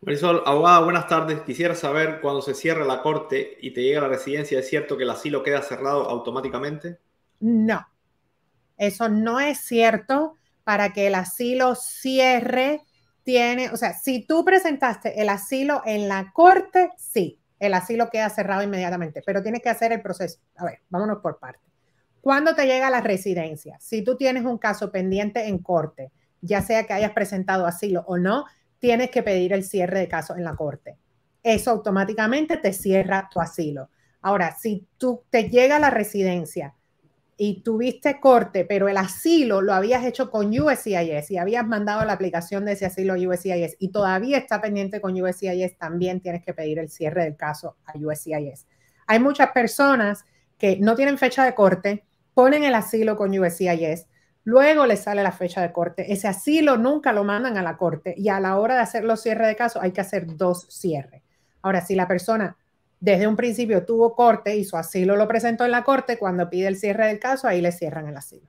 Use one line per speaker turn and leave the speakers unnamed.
Marisol, abogada, buenas tardes. Quisiera saber, cuando se cierra la corte y te llega la residencia, ¿es cierto que el asilo queda cerrado automáticamente?
No, eso no es cierto. Para que el asilo cierre, tiene, o sea, si tú presentaste el asilo en la corte, sí, el asilo queda cerrado inmediatamente, pero tienes que hacer el proceso. A ver, vámonos por partes. ¿Cuándo te llega la residencia? Si tú tienes un caso pendiente en corte, ya sea que hayas presentado asilo o no, tienes que pedir el cierre de caso en la corte. Eso automáticamente te cierra tu asilo. Ahora, si tú te llega a la residencia y tuviste corte, pero el asilo lo habías hecho con USCIS y habías mandado la aplicación de ese asilo a USCIS y todavía está pendiente con USCIS, también tienes que pedir el cierre del caso a USCIS. Hay muchas personas que no tienen fecha de corte, ponen el asilo con USCIS, Luego le sale la fecha de corte. Ese asilo nunca lo mandan a la corte y a la hora de hacer los cierres de caso hay que hacer dos cierres. Ahora, si la persona desde un principio tuvo corte y su asilo lo presentó en la corte, cuando pide el cierre del caso, ahí le cierran el asilo.